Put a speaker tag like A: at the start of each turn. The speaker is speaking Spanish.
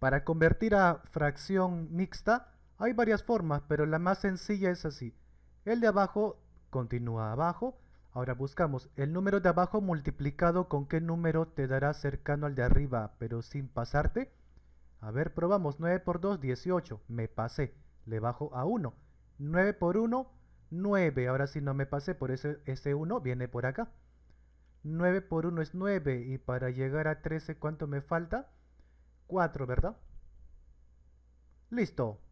A: Para convertir a fracción mixta hay varias formas, pero la más sencilla es así. El de abajo continúa abajo. Ahora buscamos el número de abajo multiplicado con qué número te dará cercano al de arriba, pero sin pasarte. A ver, probamos. 9 por 2, 18. Me pasé. Le bajo a 1. 9 por 1, 9. Ahora si no me pasé, por eso ese 1 viene por acá. 9 por 1 es 9. Y para llegar a 13, ¿cuánto me falta? 4, ¿verdad? Listo.